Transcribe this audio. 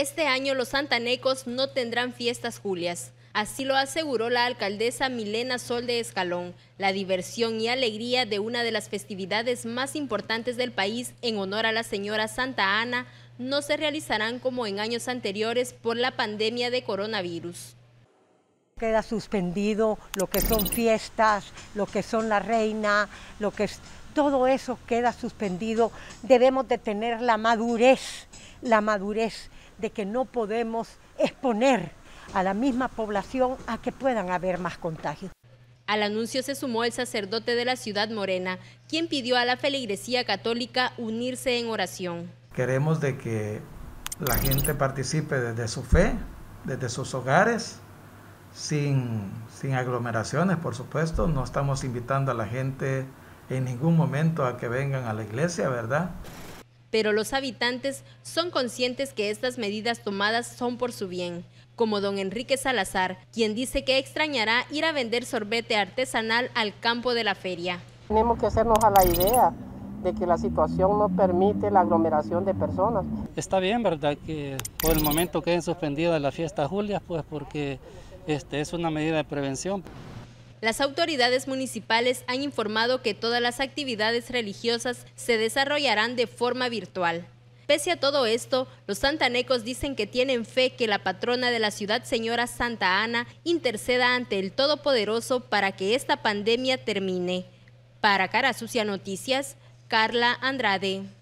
Este año los santanecos no tendrán fiestas julias. Así lo aseguró la alcaldesa Milena Sol de Escalón, la diversión y alegría de una de las festividades más importantes del país en honor a la señora Santa Ana no se realizarán como en años anteriores por la pandemia de coronavirus. Queda suspendido lo que son fiestas, lo que son la reina, lo que es, todo eso queda suspendido. Debemos de tener la madurez, la madurez de que no podemos exponer a la misma población a que puedan haber más contagios. Al anuncio se sumó el sacerdote de la ciudad morena, quien pidió a la feligresía católica unirse en oración. Queremos de que la gente participe desde su fe, desde sus hogares, sin, sin aglomeraciones, por supuesto. No estamos invitando a la gente en ningún momento a que vengan a la iglesia, ¿verdad? pero los habitantes son conscientes que estas medidas tomadas son por su bien, como don Enrique Salazar, quien dice que extrañará ir a vender sorbete artesanal al campo de la feria. Tenemos que hacernos a la idea de que la situación no permite la aglomeración de personas. Está bien, ¿verdad? Que por el momento queden suspendidas las fiestas julias pues porque este, es una medida de prevención. Las autoridades municipales han informado que todas las actividades religiosas se desarrollarán de forma virtual. Pese a todo esto, los santanecos dicen que tienen fe que la patrona de la ciudad, señora Santa Ana, interceda ante el Todopoderoso para que esta pandemia termine. Para Cara Sucia Noticias, Carla Andrade.